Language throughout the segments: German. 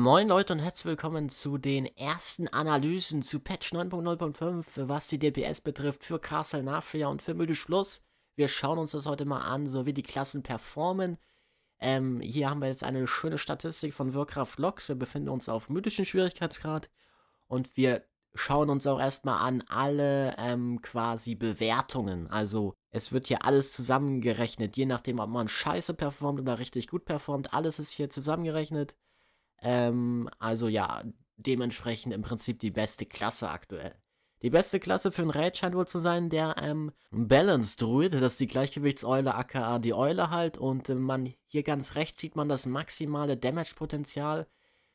Moin Leute und herzlich willkommen zu den ersten Analysen zu Patch 9.0.5, was die DPS betrifft für Castle Nafria und für Müde Schluss. Wir schauen uns das heute mal an, so wie die Klassen performen. Ähm, hier haben wir jetzt eine schöne Statistik von Wirkraft Logs. Wir befinden uns auf mythischen Schwierigkeitsgrad und wir schauen uns auch erstmal an alle ähm, quasi Bewertungen. Also es wird hier alles zusammengerechnet, je nachdem, ob man scheiße performt oder richtig gut performt. Alles ist hier zusammengerechnet. Ähm, also ja, dementsprechend im Prinzip die beste Klasse aktuell. Die beste Klasse für einen Raid scheint wohl zu sein der ähm, Balance Druid, das ist die Gleichgewichtseule aka die Eule halt und äh, man hier ganz rechts sieht man das maximale Damage Potenzial.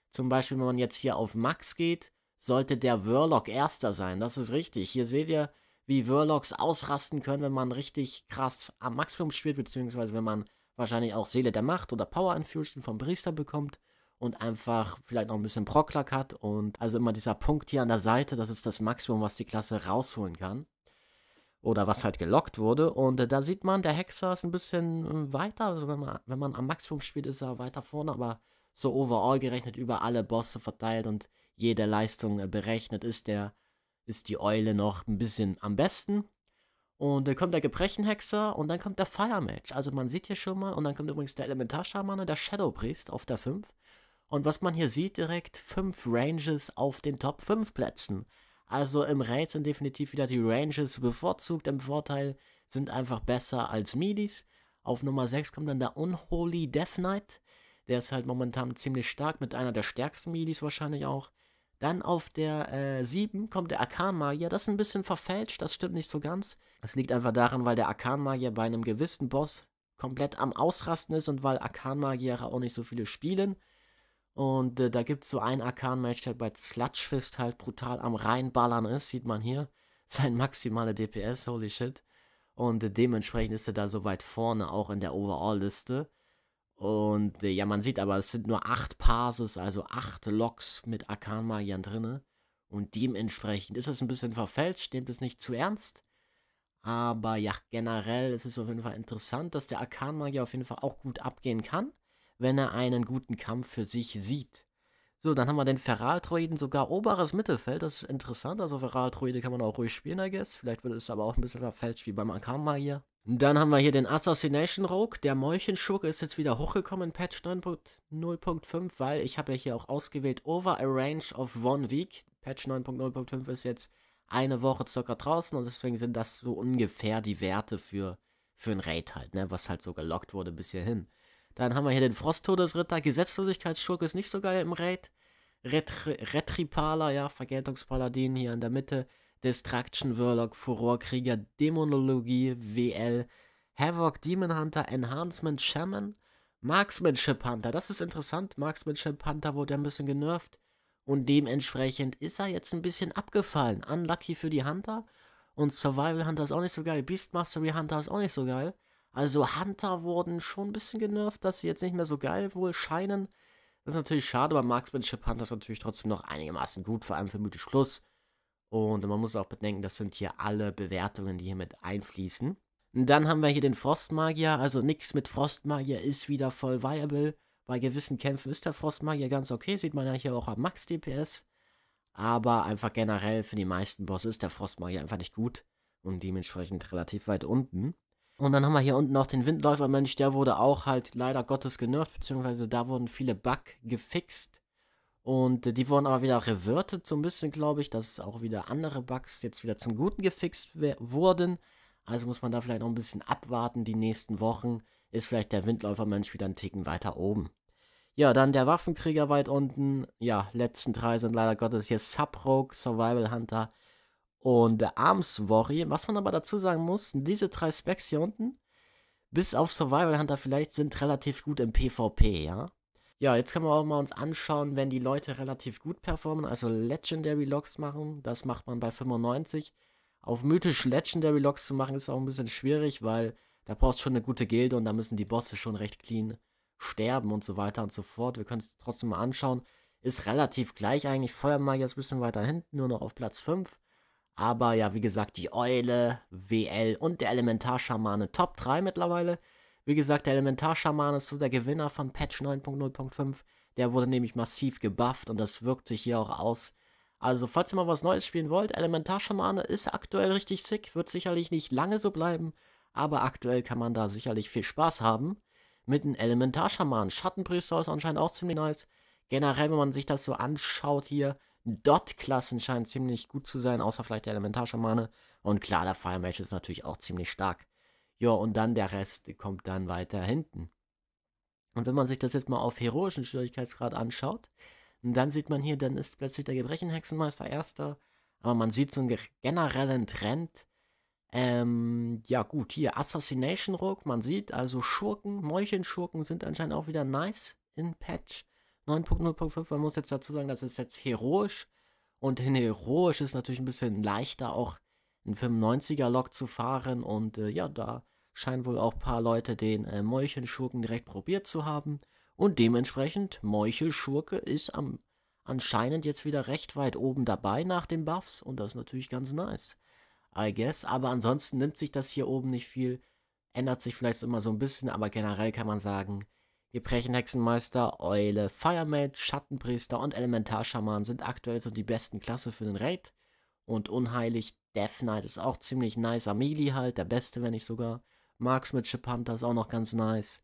Zum Beispiel wenn man jetzt hier auf Max geht, sollte der Warlock erster sein, das ist richtig. Hier seht ihr, wie Warlocks ausrasten können, wenn man richtig krass am Maximum spielt, beziehungsweise wenn man wahrscheinlich auch Seele der Macht oder Power Infusion vom Priester bekommt und einfach vielleicht noch ein bisschen Proklack hat und also immer dieser Punkt hier an der Seite, das ist das Maximum, was die Klasse rausholen kann. Oder was halt gelockt wurde. Und äh, da sieht man, der Hexer ist ein bisschen äh, weiter. Also wenn man, wenn man am Maximum spielt, ist er weiter vorne, aber so overall gerechnet über alle Bosse verteilt und jede Leistung äh, berechnet, ist der, ist die Eule noch ein bisschen am besten. Und dann äh, kommt der Gebrechenhexer und dann kommt der Fire Mage. Also man sieht hier schon mal, und dann kommt übrigens der Elementarschamane, der Shadow Priest auf der 5. Und was man hier sieht direkt, fünf Ranges auf den Top 5 Plätzen. Also im Raid sind definitiv wieder die Ranges bevorzugt im Vorteil, sind einfach besser als Midis. Auf Nummer 6 kommt dann der Unholy Death Knight. Der ist halt momentan ziemlich stark, mit einer der stärksten Midis wahrscheinlich auch. Dann auf der äh, 7 kommt der Arkan-Magier. Das ist ein bisschen verfälscht, das stimmt nicht so ganz. Das liegt einfach daran, weil der Arkan-Magier bei einem gewissen Boss komplett am Ausrasten ist und weil Arkan-Magier auch nicht so viele spielen. Und äh, da gibt es so einen arkan match der bei Sludgefist halt brutal am Reinballern ist, sieht man hier. Sein maximaler DPS, holy shit. Und äh, dementsprechend ist er da so weit vorne, auch in der Overall-Liste. Und äh, ja, man sieht aber, es sind nur acht Parses, also acht Loks mit Arkan-Magiern drinne. Und dementsprechend ist es ein bisschen verfälscht, nehmt es nicht zu ernst. Aber ja, generell ist es auf jeden Fall interessant, dass der Arkan-Magier auf jeden Fall auch gut abgehen kann wenn er einen guten Kampf für sich sieht. So, dann haben wir den Feraltroiden sogar oberes Mittelfeld. Das ist interessant. Also Feraltroide kann man auch ruhig spielen, I guess. Vielleicht wird es aber auch ein bisschen verfälscht wie beim Akama hier. Dann haben wir hier den Assassination Rogue. Der Molchenschurke ist jetzt wieder hochgekommen in Patch 9.0.5, weil ich habe ja hier auch ausgewählt Over a Range of One Week. Patch 9.0.5 ist jetzt eine Woche circa draußen und deswegen sind das so ungefähr die Werte für, für ein Raid halt, ne? was halt so gelockt wurde bis hierhin. Dann haben wir hier den Frosttodesritter. Gesetzlosigkeitsschurke ist nicht so geil im Raid. Retripala, ja, Vergeltungspaladin hier in der Mitte. Distraction, Warlock, Furorkrieger, Dämonologie, WL, Havoc, Demon Hunter, Enhancement, Shaman, Marksmanship Hunter. Das ist interessant. Marksmanship Hunter wurde ja ein bisschen genervt. Und dementsprechend ist er jetzt ein bisschen abgefallen. Unlucky für die Hunter. Und Survival Hunter ist auch nicht so geil. Beast Mastery Hunter ist auch nicht so geil. Also Hunter wurden schon ein bisschen genervt, dass sie jetzt nicht mehr so geil wohl scheinen. Das ist natürlich schade, aber Marksmanship Hunter ist natürlich trotzdem noch einigermaßen gut, vor allem für mythisch Schluss. Und man muss auch bedenken, das sind hier alle Bewertungen, die hier mit einfließen. Und dann haben wir hier den Frostmagier, also nichts mit Frostmagier ist wieder voll viable. Bei gewissen Kämpfen ist der Frostmagier ganz okay, sieht man ja hier auch am Max DPS. Aber einfach generell für die meisten Bosse ist der Frostmagier einfach nicht gut und dementsprechend relativ weit unten. Und dann haben wir hier unten noch den Windläufermensch, der wurde auch halt leider Gottes genervt, beziehungsweise da wurden viele Bug gefixt. Und die wurden aber wieder revertet, so ein bisschen, glaube ich, dass auch wieder andere Bugs jetzt wieder zum Guten gefixt wurden. Also muss man da vielleicht noch ein bisschen abwarten. Die nächsten Wochen ist vielleicht der Windläufermensch wieder einen Ticken weiter oben. Ja, dann der Waffenkrieger weit unten. Ja, letzten drei sind leider Gottes hier Subrogue, Survival Hunter und der Arms Worry. Was man aber dazu sagen muss, diese drei Specs hier unten, bis auf Survival Hunter vielleicht, sind relativ gut im PvP, ja. Ja, jetzt können wir auch mal uns anschauen, wenn die Leute relativ gut performen, also Legendary Logs machen, das macht man bei 95. Auf mythisch Legendary Logs zu machen ist auch ein bisschen schwierig, weil da brauchst du schon eine gute Gilde und da müssen die Bosse schon recht clean sterben und so weiter und so fort. Wir können es trotzdem mal anschauen. Ist relativ gleich eigentlich. Feuermagier ist ein bisschen weiter hinten, nur noch auf Platz 5. Aber ja, wie gesagt, die Eule, WL und der Elementarschamane Top 3 mittlerweile. Wie gesagt, der Elementarschamane ist so der Gewinner von Patch 9.0.5. Der wurde nämlich massiv gebufft und das wirkt sich hier auch aus. Also, falls ihr mal was Neues spielen wollt, Elementarschamane ist aktuell richtig sick, wird sicherlich nicht lange so bleiben, aber aktuell kann man da sicherlich viel Spaß haben. Mit einem Elementarschaman. Schattenpriester ist anscheinend auch ziemlich nice. Generell, wenn man sich das so anschaut hier, Dot-Klassen scheinen ziemlich gut zu sein, außer vielleicht der Elementarschamane. Und klar, der Fire Mage ist natürlich auch ziemlich stark. Ja, und dann der Rest kommt dann weiter hinten. Und wenn man sich das jetzt mal auf heroischen Schwierigkeitsgrad anschaut, dann sieht man hier, dann ist plötzlich der Gebrechenhexenmeister erster. Aber man sieht so einen generellen Trend. Ähm, ja gut, hier Assassination Rogue, man sieht also Schurken, Meuchenschurken sind anscheinend auch wieder nice in Patch. 9.0.5, man muss jetzt dazu sagen, das ist jetzt heroisch. Und in heroisch ist natürlich ein bisschen leichter, auch einen 95er-Lok zu fahren. Und äh, ja, da scheinen wohl auch ein paar Leute den äh, Meuchelschurken direkt probiert zu haben. Und dementsprechend, Meuchelschurke ist am, anscheinend jetzt wieder recht weit oben dabei nach den Buffs. Und das ist natürlich ganz nice. I guess. Aber ansonsten nimmt sich das hier oben nicht viel. Ändert sich vielleicht immer so ein bisschen, aber generell kann man sagen, Gebrechenhexenmeister, Eule, Firemage, Schattenpriester und Elementarschaman sind aktuell so die besten Klasse für den Raid. Und unheilig Death Knight ist auch ziemlich nice. Amelie halt, der beste, wenn nicht sogar. Marksmanship Hunter ist auch noch ganz nice.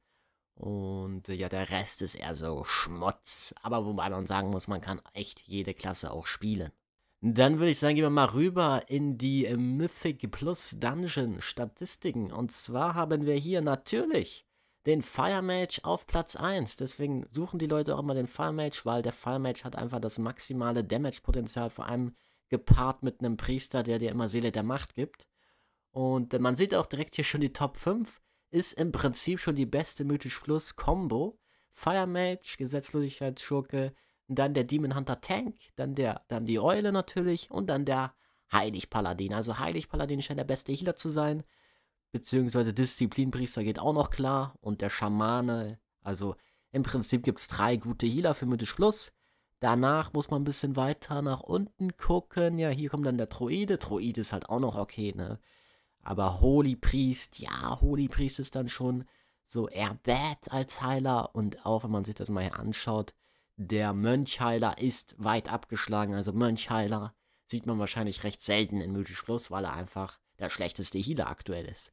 Und äh, ja, der Rest ist eher so Schmutz. Aber wobei man sagen muss, man kann echt jede Klasse auch spielen. Dann würde ich sagen, gehen wir mal rüber in die äh, Mythic Plus Dungeon Statistiken. Und zwar haben wir hier natürlich den Fire Mage auf Platz 1. Deswegen suchen die Leute auch immer den Fire Mage, weil der Fire Mage hat einfach das maximale Damage-Potenzial, vor allem gepaart mit einem Priester, der dir immer Seele der Macht gibt. Und man sieht auch direkt hier schon die Top 5. Ist im Prinzip schon die beste Mythisch-Plus-Kombo. Fire Mage, Gesetzlosigkeitsschurke, dann der Demon Hunter Tank, dann, der, dann die Eule natürlich und dann der Heilig Paladin. Also Heilig Paladin scheint der beste Healer zu sein beziehungsweise Disziplinpriester geht auch noch klar und der Schamane. Also im Prinzip gibt es drei gute Healer für Mythisch Plus. Danach muss man ein bisschen weiter nach unten gucken. Ja, hier kommt dann der Droide. Droide ist halt auch noch okay, ne? Aber Holy Priest, ja, Holy Priest ist dann schon so eher bad als Heiler. Und auch wenn man sich das mal hier anschaut, der Mönchheiler ist weit abgeschlagen. Also Mönchheiler sieht man wahrscheinlich recht selten in Mythisch Plus, weil er einfach der schlechteste Healer aktuell ist.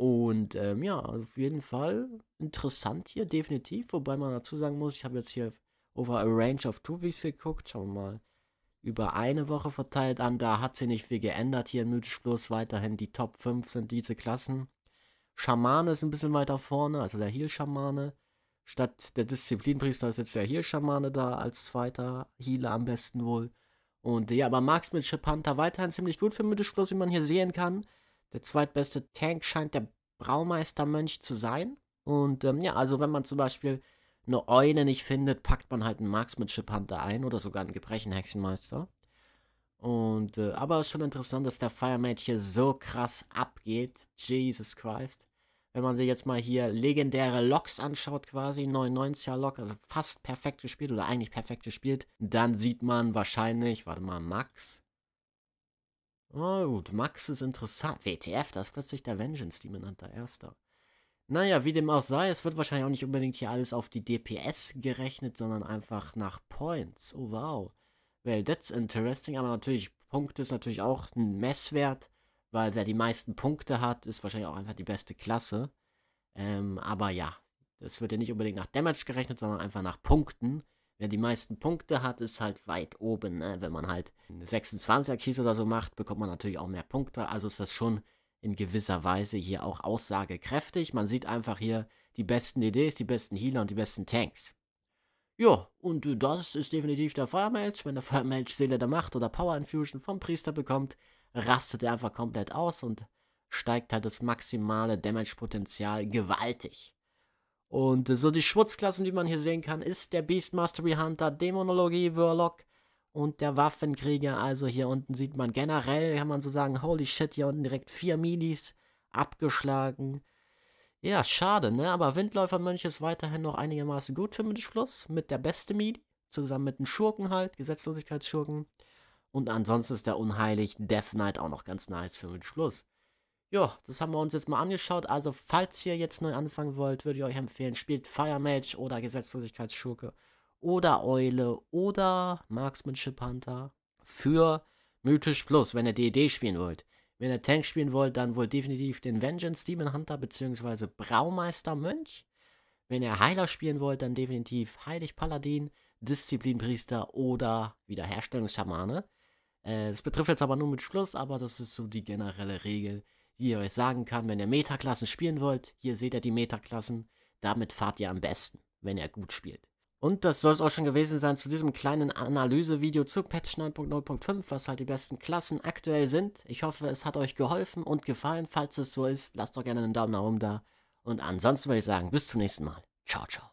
Und ähm, ja, auf jeden Fall interessant hier, definitiv. Wobei man dazu sagen muss, ich habe jetzt hier over a range of two weeks geguckt. Schauen wir mal über eine Woche verteilt an. Da hat sich nicht viel geändert. Hier im Plus. weiterhin die Top 5 sind diese Klassen. Schamane ist ein bisschen weiter vorne, also der Heal-Schamane. Statt der Disziplinpriester ist jetzt der Heal-Schamane da als zweiter Healer am besten wohl. Und ja, aber Max mit Chip Hunter weiterhin ziemlich gut für Mythisch Plus, wie man hier sehen kann. Der zweitbeste Tank scheint der Braumeistermönch zu sein. Und ähm, ja, also wenn man zum Beispiel eine Eule nicht findet, packt man halt einen Marksmanship Hunter ein oder sogar einen Gebrechenhexenmeister. Und, äh, aber schon interessant, dass der Fire Mage hier so krass abgeht. Jesus Christ. Wenn man sich jetzt mal hier legendäre Loks anschaut, quasi 99er Lok, also fast perfekt gespielt oder eigentlich perfekt gespielt, dann sieht man wahrscheinlich, warte mal, Max, Oh, gut, Max ist interessant. WTF, da ist plötzlich der Vengeance, die benannter Erster. Naja, wie dem auch sei, es wird wahrscheinlich auch nicht unbedingt hier alles auf die DPS gerechnet, sondern einfach nach Points. Oh wow. Well, that's interesting, aber natürlich, Punkte ist natürlich auch ein Messwert, weil wer die meisten Punkte hat, ist wahrscheinlich auch einfach die beste Klasse. Ähm, aber ja, es wird ja nicht unbedingt nach Damage gerechnet, sondern einfach nach Punkten. Wer die meisten Punkte hat, ist halt weit oben. Ne? Wenn man halt 26er mhm. keys oder so macht, bekommt man natürlich auch mehr Punkte. Also ist das schon in gewisser Weise hier auch aussagekräftig. Man sieht einfach hier die besten DDs, die besten Healer und die besten Tanks. Ja, und das ist definitiv der Fire Wenn der Fire Seele der Macht oder Power Infusion vom Priester bekommt, rastet er einfach komplett aus und steigt halt das maximale Damage-Potenzial gewaltig. Und äh, so die Schmutzklassen, die man hier sehen kann, ist der Beast Mastery Hunter, Dämonologie, Warlock und der Waffenkrieger. Also hier unten sieht man generell, kann man so sagen, holy shit, hier unten direkt vier Milis abgeschlagen. Ja, schade, ne? Aber Windläufermönch ist weiterhin noch einigermaßen gut für den Schluss. Mit der beste Midi. Zusammen mit einem Schurken halt, Gesetzlosigkeitsschurken. Und ansonsten ist der Unheilig Death Knight auch noch ganz nice für den Schluss. Ja, das haben wir uns jetzt mal angeschaut. Also, falls ihr jetzt neu anfangen wollt, würde ich euch empfehlen, spielt Fire Mage oder Gesetzlosigkeitsschurke oder Eule oder Marksmanship Hunter für Mythisch Plus, wenn ihr DED spielen wollt. Wenn ihr Tank spielen wollt, dann wohl definitiv den Vengeance Demon Hunter bzw. Braumeister Mönch. Wenn ihr Heiler spielen wollt, dann definitiv Heilig Paladin, Disziplinpriester oder Wiederherstellungsschamane. Äh, das betrifft jetzt aber nur mit Schluss, aber das ist so die generelle Regel die ihr euch sagen kann, wenn ihr Metaklassen spielen wollt. Hier seht ihr die Metaklassen. Damit fahrt ihr am besten, wenn ihr gut spielt. Und das soll es auch schon gewesen sein zu diesem kleinen Analysevideo zu Patch 9.0.5, was halt die besten Klassen aktuell sind. Ich hoffe, es hat euch geholfen und gefallen. Falls es so ist, lasst doch gerne einen Daumen nach oben da. Und ansonsten würde ich sagen, bis zum nächsten Mal. Ciao, ciao.